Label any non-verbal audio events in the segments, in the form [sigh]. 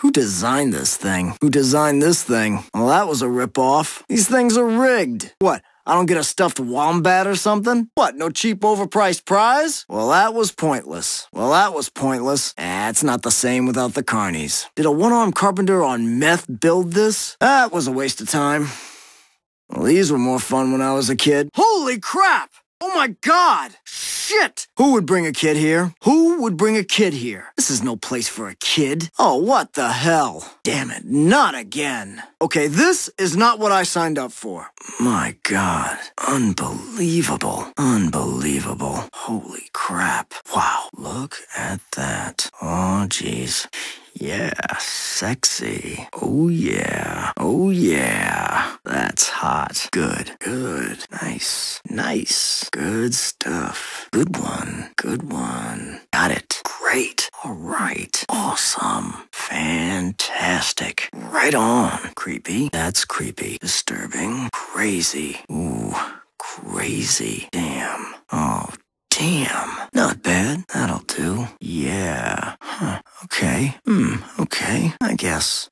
Who designed this thing? Who designed this thing? Well, that was a ripoff. These things are rigged. What? I don't get a stuffed wombat or something? What, no cheap overpriced prize? Well, that was pointless. Well, that was pointless. Ah, it's not the same without the carnies. Did a one-armed carpenter on meth build this? That was a waste of time. Well, these were more fun when I was a kid. Holy crap! Oh my god! Shit! Who would bring a kid here? Who would bring a kid here? This is no place for a kid. Oh, what the hell? Damn it, not again. Okay, this is not what I signed up for. My god. Unbelievable. Unbelievable. Holy crap. Wow, look at that. Oh, jeez. Yeah, sexy. Oh yeah, oh yeah. That's hot. Good, good. Nice, nice. Good stuff. Good one, good one. Got it. Great. All right. Awesome. Fantastic. Right on. Creepy. That's creepy. Disturbing. Crazy. Ooh, crazy. Damn. Oh, damn. Not bad. That'll do. Yeah. Okay. Hmm. Okay. I guess.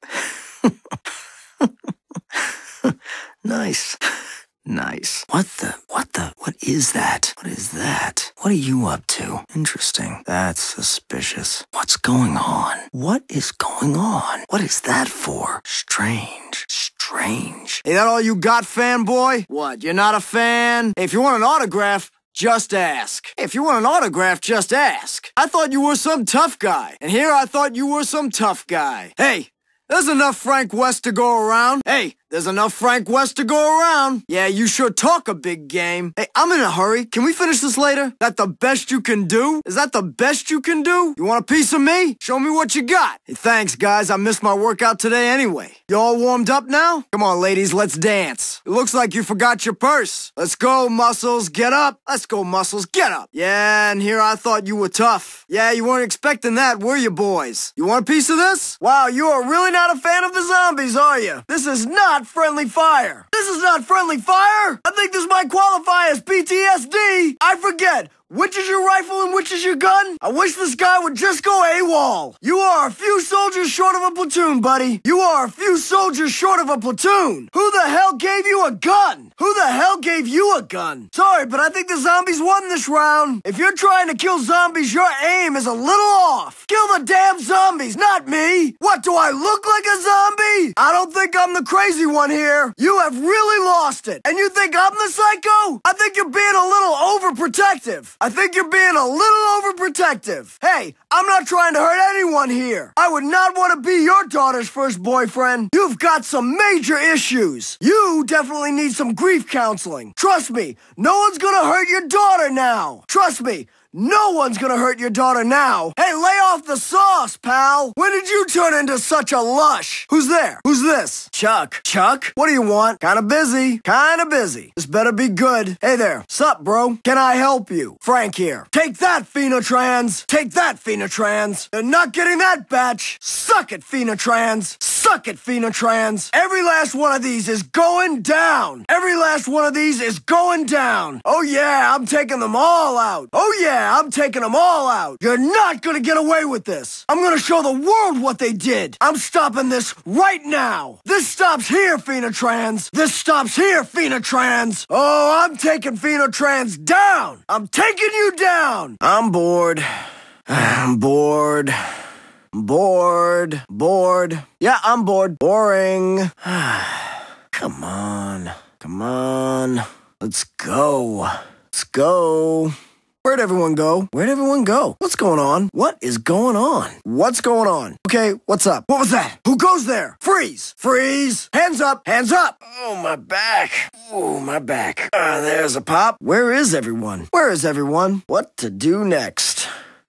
[laughs] nice. Nice. What the? What the? What is that? What is that? What are you up to? Interesting. That's suspicious. What's going on? What is going on? What is that for? Strange. Strange. Is that all you got, fanboy? What? You're not a fan? Hey, if you want an autograph, just ask. If you want an autograph, just ask. I thought you were some tough guy, and here I thought you were some tough guy. Hey, there's enough Frank West to go around. Hey, there's enough Frank West to go around. Yeah, you sure talk a big game. Hey, I'm in a hurry. Can we finish this later? That the best you can do? Is that the best you can do? You want a piece of me? Show me what you got. Hey, thanks, guys. I missed my workout today anyway. You all warmed up now? Come on, ladies, let's dance. It looks like you forgot your purse. Let's go, muscles. Get up. Let's go, muscles. Get up. Yeah, and here I thought you were tough. Yeah, you weren't expecting that, were you, boys? You want a piece of this? Wow, you are really not a fan of the zombies, are you? This is not friendly fire. This is not friendly fire. I think this might qualify as PTSD. I forget. Which is your rifle and which is your gun? I wish this guy would just go AWOL. You are a few soldiers short of a platoon, buddy. You are a few soldiers short of a platoon. Who the hell gave you a gun? Who the hell gave you a gun? Sorry, but I think the zombies won this round. If you're trying to kill zombies, your aim is a little off. Kill the damn zombies, not me. What, do I look like a zombie? I don't think I'm the crazy one here. You have really lost it. And you think I'm the psycho? I think you're being a little overprotective. I think you're being a little overprotective. Hey, I'm not trying to hurt anyone here. I would not want to be your daughter's first boyfriend. You've got some major issues. You definitely need some grief counseling. Trust me, no one's gonna hurt your daughter now. Trust me, no one's gonna hurt your daughter now. Hey, lay off the sauce, pal. When did you turn into such a lush? Who's there? Who's this? Chuck. Chuck? What do you want? Kinda busy. Kinda busy. This better be good. Hey there. Sup, bro? Can I help you? Frank here. Take that, Phenotrans. Take that, Phenotrans. They're not getting that batch. Suck it, Phenotrans. Suck it, Phenotrans. Every last one of these is going down. Every last one of these is going down. Oh yeah, I'm taking them all out. Oh yeah. I'm taking them all out. You're not gonna get away with this. I'm gonna show the world what they did. I'm stopping this right now. This stops here, Phenotrans. This stops here, Phenotrans. Oh, I'm taking Phenotrans down. I'm taking you down. I'm bored. I'm bored. Bored. Bored. Yeah, I'm bored. Boring. [sighs] Come on. Come on. Let's go. Let's go. Where'd everyone go? Where'd everyone go? What's going on? What is going on? What's going on? Okay, what's up? What was that? Who goes there? Freeze! Freeze! Hands up! Hands up! Oh, my back. Oh, my back. Uh, there's a pop. Where is everyone? Where is everyone? What to do next?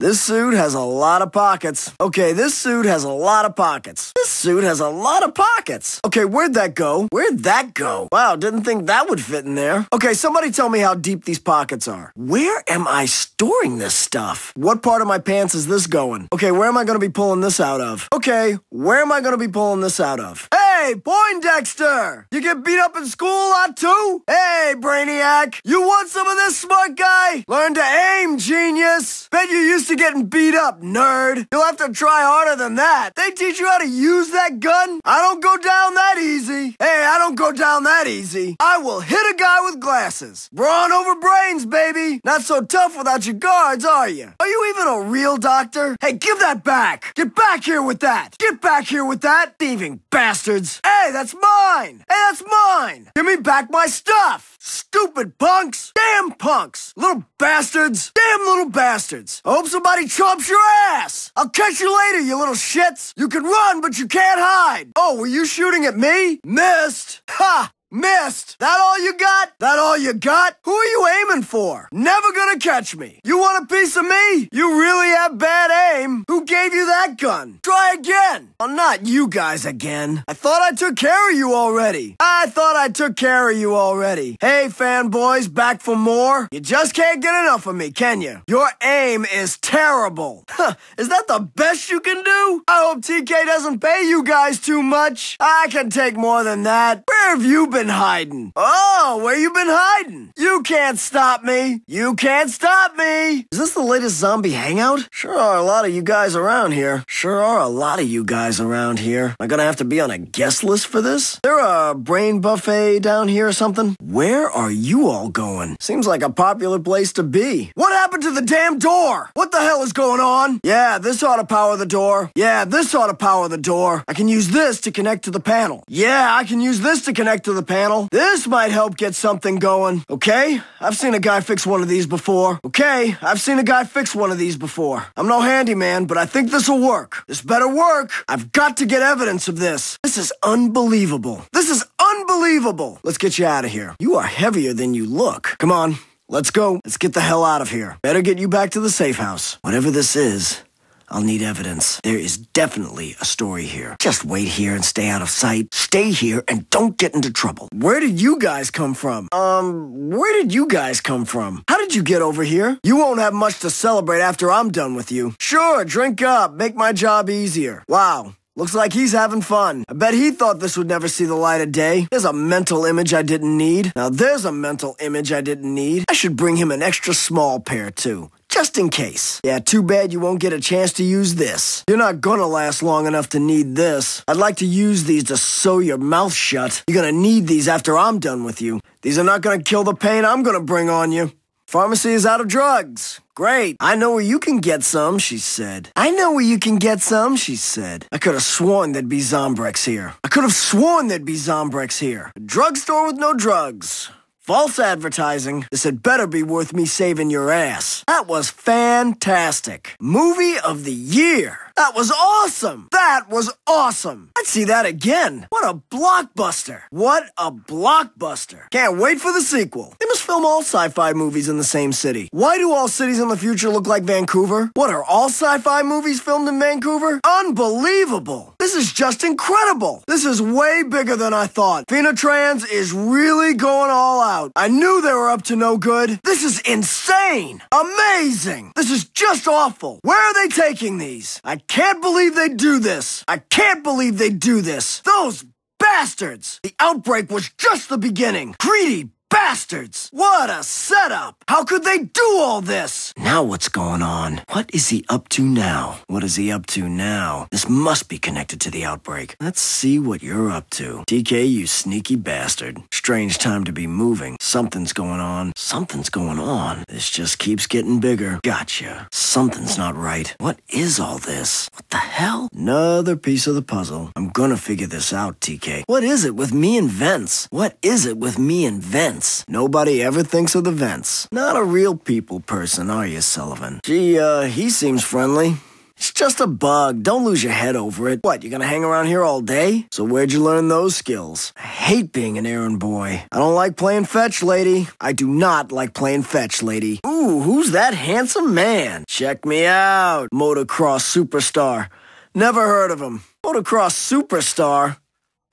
This suit has a lot of pockets. Okay, this suit has a lot of pockets. This suit has a lot of pockets. Okay, where'd that go? Where'd that go? Wow, didn't think that would fit in there. Okay, somebody tell me how deep these pockets are. Where am I storing this stuff? What part of my pants is this going? Okay, where am I gonna be pulling this out of? Okay, where am I gonna be pulling this out of? Hey! Hey, Poindexter! You get beat up in school a lot too? Hey, Brainiac! You want some of this, smart guy? Learn to aim, genius! Bet you're used to getting beat up, nerd! You'll have to try harder than that! They teach you how to use that gun? I don't go down that easy! Hey, I don't go down that easy! I will hit a guy with glasses! Brawn over brains, baby! Not so tough without your guards, are you? Are you even a real doctor? Hey, give that back! Get back here with that! Get back here with that, thieving bastards! Hey, that's mine! Hey, that's mine! Give me back my stuff! Stupid punks! Damn punks! Little bastards! Damn little bastards! I hope somebody chomps your ass! I'll catch you later, you little shits! You can run, but you can't hide! Oh, were you shooting at me? Missed! Ha! Missed! That all you got? That all you got? Who are you aiming for? Never gonna catch me. You want a piece of me? You really have bad aim. Who gave you that gun? Try again. Well, not you guys again. I thought I took care of you already. I thought I took care of you already. Hey, fanboys, back for more? You just can't get enough of me, can you? Your aim is terrible. Huh, is that the best you can do? I hope TK doesn't pay you guys too much. I can take more than that. Where have you been been hiding? Oh, where you been hiding? You can't stop me. You can't stop me. Is this the latest zombie hangout? Sure are a lot of you guys around here. Sure are a lot of you guys around here. Am I gonna have to be on a guest list for this? There a brain buffet down here or something? Where are you all going? Seems like a popular place to be. What happened to the damn door? What the hell is going on? Yeah, this ought to power the door. Yeah, this ought to power the door. I can use this to connect to the panel. Yeah, I can use this to connect to the panel? This might help get something going. Okay? I've seen a guy fix one of these before. Okay? I've seen a guy fix one of these before. I'm no handyman, but I think this'll work. This better work. I've got to get evidence of this. This is unbelievable. This is unbelievable. Let's get you out of here. You are heavier than you look. Come on. Let's go. Let's get the hell out of here. Better get you back to the safe house. Whatever this is, I'll need evidence. There is definitely a story here. Just wait here and stay out of sight. Stay here and don't get into trouble. Where did you guys come from? Um, where did you guys come from? How did you get over here? You won't have much to celebrate after I'm done with you. Sure, drink up. Make my job easier. Wow. Looks like he's having fun. I bet he thought this would never see the light of day. There's a mental image I didn't need. Now there's a mental image I didn't need. I should bring him an extra small pair too just in case. Yeah, too bad you won't get a chance to use this. You're not gonna last long enough to need this. I'd like to use these to sew your mouth shut. You're gonna need these after I'm done with you. These are not gonna kill the pain I'm gonna bring on you. Pharmacy is out of drugs. Great. I know where you can get some, she said. I know where you can get some, she said. I could have sworn there'd be Zombrex here. I could have sworn there'd be Zombrex here. A drugstore with no drugs. False advertising. This had better be worth me saving your ass. That was fantastic. Movie of the year. That was awesome. That was awesome. I'd see that again. What a blockbuster. What a blockbuster. Can't wait for the sequel film all sci-fi movies in the same city. Why do all cities in the future look like Vancouver? What, are all sci-fi movies filmed in Vancouver? Unbelievable! This is just incredible! This is way bigger than I thought. Phenotrans is really going all out. I knew they were up to no good. This is insane! Amazing! This is just awful! Where are they taking these? I can't believe they do this! I can't believe they do this! Those bastards! The outbreak was just the beginning! Greedy, bastards! What a setup! How could they do all this? Now what's going on? What is he up to now? What is he up to now? This must be connected to the outbreak. Let's see what you're up to. TK, you sneaky bastard. Strange time to be moving. Something's going on. Something's going on. This just keeps getting bigger. Gotcha. Something's not right. What is all this? What the hell? Another piece of the puzzle. I'm gonna figure this out, TK. What is it with me and Vents? What is it with me and Vents? Nobody ever thinks of the vents. Not a real people person, are you, Sullivan? Gee, uh, he seems friendly. It's just a bug. Don't lose your head over it. What, you're gonna hang around here all day? So where'd you learn those skills? I hate being an errand boy. I don't like playing fetch, lady. I do not like playing fetch, lady. Ooh, who's that handsome man? Check me out. Motocross superstar. Never heard of him. Motocross superstar?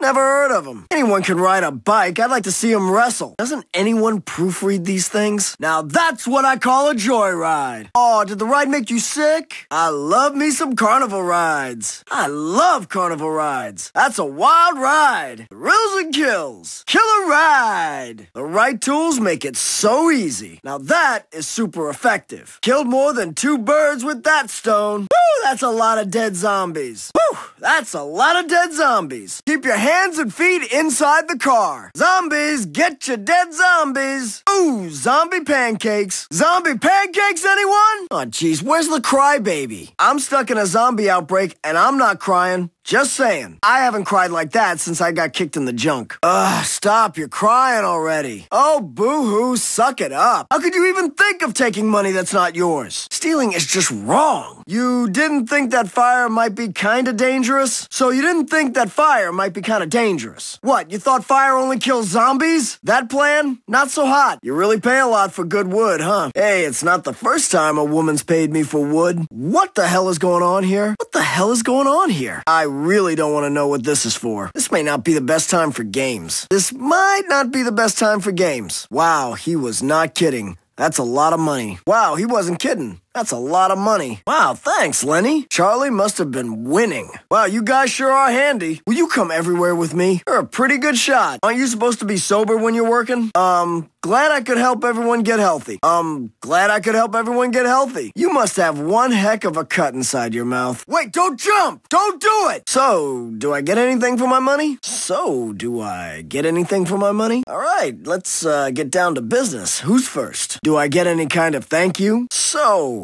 Never heard of him. Anyone can ride a bike. I'd like to see him wrestle. Doesn't anyone proofread these things? Now that's what I call a joyride. Oh, did the ride make you sick? I love me some carnival rides. I love carnival rides. That's a wild ride. Thrills and kills. Killer ride. The right tools make it so easy. Now that is super effective. Killed more than two birds with that stone. Woo, that's a lot of dead zombies. Woo! That's a lot of dead zombies. Keep your hands and feet inside the car. Zombies, get your dead zombies. Ooh, zombie pancakes. Zombie pancakes, anyone? Oh, jeez, where's the crybaby? I'm stuck in a zombie outbreak, and I'm not crying. Just saying. I haven't cried like that since I got kicked in the junk. Ugh, stop, you're crying already. Oh, boo-hoo, suck it up. How could you even think of taking money that's not yours? Stealing is just wrong. You didn't think that fire might be kinda dangerous? So you didn't think that fire might be kinda dangerous. What, you thought fire only kills zombies? That plan? Not so hot. You really pay a lot for good wood, huh? Hey, it's not the first time a woman's paid me for wood. What the hell is going on here? What the hell is going on here? I really don't want to know what this is for. This may not be the best time for games. This might not be the best time for games. Wow, he was not kidding. That's a lot of money. Wow, he wasn't kidding. That's a lot of money. Wow, thanks, Lenny. Charlie must have been winning. Wow, you guys sure are handy. Will you come everywhere with me? You're a pretty good shot. Aren't you supposed to be sober when you're working? Um, glad I could help everyone get healthy. Um, glad I could help everyone get healthy. You must have one heck of a cut inside your mouth. Wait, don't jump! Don't do it! So, do I get anything for my money? So, do I get anything for my money? All right, let's uh, get down to business. Who's first? Do I get any kind of thank you? So,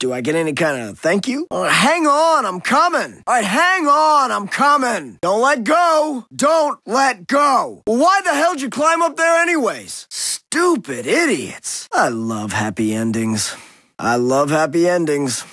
do I get any kind of thank you? hang on, I'm coming. All right, hang on, I'm coming. Don't let go. Don't let go. Well, why the hell'd you climb up there anyways? Stupid idiots. I love happy endings. I love happy endings.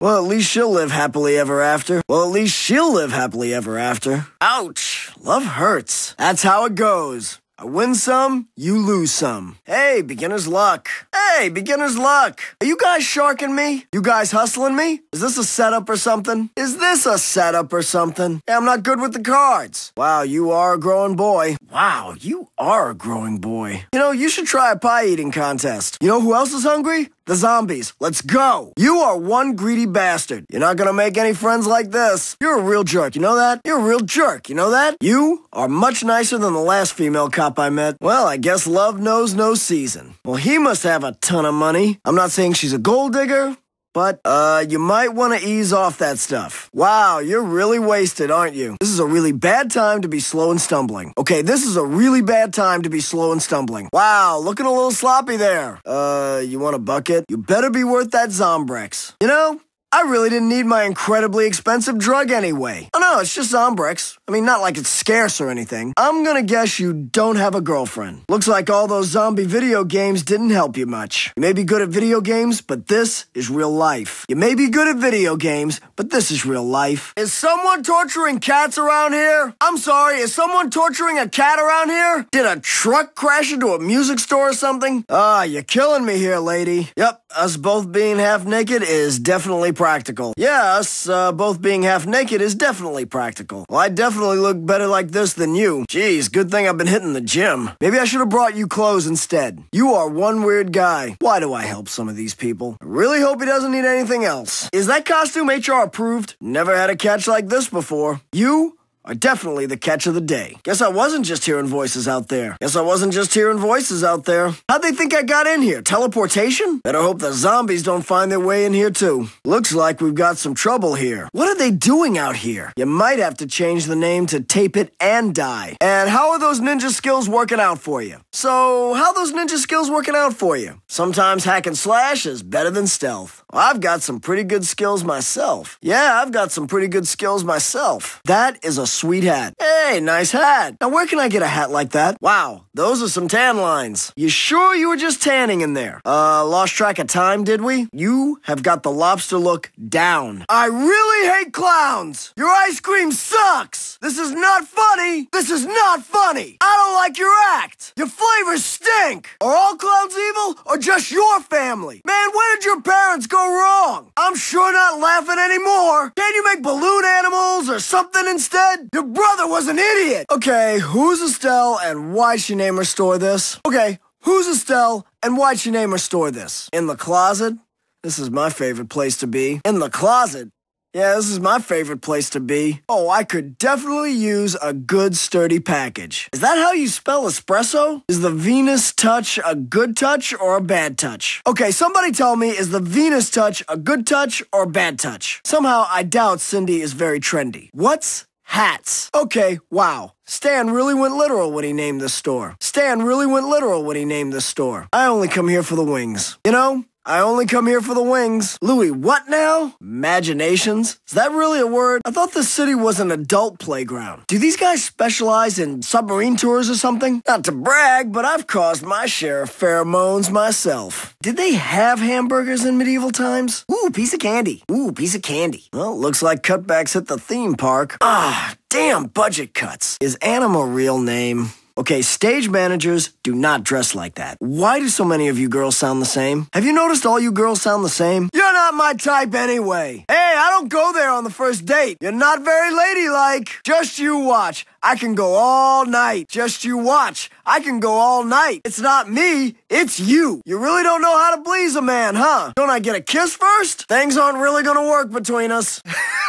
Well, at least she'll live happily ever after. Well, at least she'll live happily ever after. Ouch. Love hurts. That's how it goes. I win some, you lose some. Hey, beginner's luck. Hey, beginner's luck. Are you guys sharking me? You guys hustling me? Is this a setup or something? Is this a setup or something? Hey, I'm not good with the cards. Wow, you are a growing boy. Wow, you are a growing boy. You know, you should try a pie eating contest. You know who else is hungry? The zombies, let's go! You are one greedy bastard. You're not gonna make any friends like this. You're a real jerk, you know that? You're a real jerk, you know that? You are much nicer than the last female cop I met. Well, I guess love knows no season. Well, he must have a ton of money. I'm not saying she's a gold digger, but, uh, you might want to ease off that stuff. Wow, you're really wasted, aren't you? This is a really bad time to be slow and stumbling. Okay, this is a really bad time to be slow and stumbling. Wow, looking a little sloppy there. Uh, you want a bucket? You better be worth that Zombrex. You know, I really didn't need my incredibly expensive drug anyway. Oh no, it's just Zombrex. I mean, not like it's scarce or anything. I'm gonna guess you don't have a girlfriend. Looks like all those zombie video games didn't help you much. You may be good at video games, but this is real life. You may be good at video games, but this is real life. Is someone torturing cats around here? I'm sorry, is someone torturing a cat around here? Did a truck crash into a music store or something? Ah, you're killing me here, lady. Yep, us both being half naked is definitely practical. Yeah, us uh, both being half naked is definitely practical. Well, I definitely look better like this than you. Jeez, good thing I've been hitting the gym. Maybe I should have brought you clothes instead. You are one weird guy. Why do I help some of these people? I really hope he doesn't need anything else. Is that costume HR approved? Never had a catch like this before. You are definitely the catch of the day. Guess I wasn't just hearing voices out there. Guess I wasn't just hearing voices out there. How'd they think I got in here? Teleportation? Better hope the zombies don't find their way in here too. Looks like we've got some trouble here. What are they doing out here? You might have to change the name to Tape It and Die. And how are those ninja skills working out for you? So, how those ninja skills working out for you? Sometimes hack and slash is better than stealth. I've got some pretty good skills myself. Yeah, I've got some pretty good skills myself. That is a sweet hat. Hey, nice hat. Now where can I get a hat like that? Wow, those are some tan lines. You sure you were just tanning in there? Uh, lost track of time, did we? You have got the lobster look down. I really hate clowns. Your ice cream sucks. This is not funny. This is not funny. I don't like your act. Your flavors stink. Are all clowns evil or just your family? Man, where did your parents go wrong? I'm sure not laughing anymore. Can you make balloon animals or something instead? Your brother was an idiot. Okay, who's Estelle and why'd she name her store this? Okay, who's Estelle and why'd she name her store this? In the closet? This is my favorite place to be. In the closet? Yeah, this is my favorite place to be. Oh, I could definitely use a good sturdy package. Is that how you spell espresso? Is the Venus Touch a good touch or a bad touch? Okay, somebody tell me, is the Venus Touch a good touch or bad touch? Somehow, I doubt Cindy is very trendy. What's hats? Okay, wow. Stan really went literal when he named the store. Stan really went literal when he named the store. I only come here for the wings. You know, I only come here for the wings. Louis, what now? Imaginations? Is that really a word? I thought this city was an adult playground. Do these guys specialize in submarine tours or something? Not to brag, but I've caused my share of pheromones myself. Did they have hamburgers in medieval times? Ooh, piece of candy. Ooh, piece of candy. Well, looks like cutbacks hit the theme park. Ah, damn budget cuts. Is Anna a real name? Okay, stage managers do not dress like that. Why do so many of you girls sound the same? Have you noticed all you girls sound the same? You're not my type anyway. Hey, I don't go there on the first date. You're not very ladylike. Just you watch. I can go all night. Just you watch. I can go all night. It's not me, it's you. You really don't know how to please a man, huh? Don't I get a kiss first? Things aren't really gonna work between us. [laughs]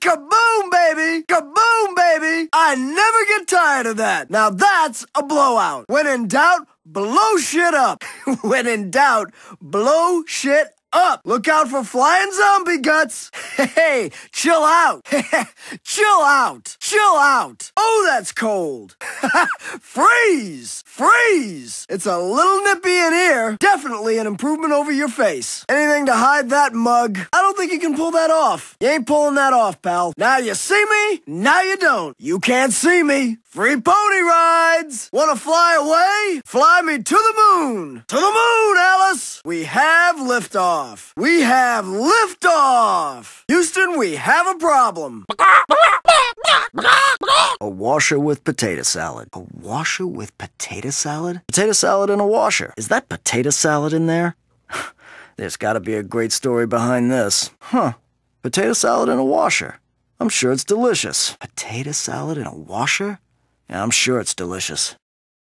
Kaboom, baby! Kaboom, baby! I never get tired of that. Now that's a blowout. When in doubt, blow shit up. [laughs] when in doubt, blow shit up. Look out for flying zombie guts. [laughs] Hey, chill out. [laughs] chill out. Chill out. Oh, that's cold. [laughs] freeze. Freeze. It's a little nippy in here. Definitely an improvement over your face. Anything to hide that mug. I don't think you can pull that off. You ain't pulling that off, pal. Now you see me. Now you don't. You can't see me. Free pony rides! Wanna fly away? Fly me to the moon! To the moon, Alice! We have liftoff! We have liftoff! Houston, we have a problem! A washer with potato salad. A washer with potato salad? Potato salad in a washer. Is that potato salad in there? [sighs] There's gotta be a great story behind this. Huh. Potato salad in a washer. I'm sure it's delicious. Potato salad in a washer? I'm sure it's delicious.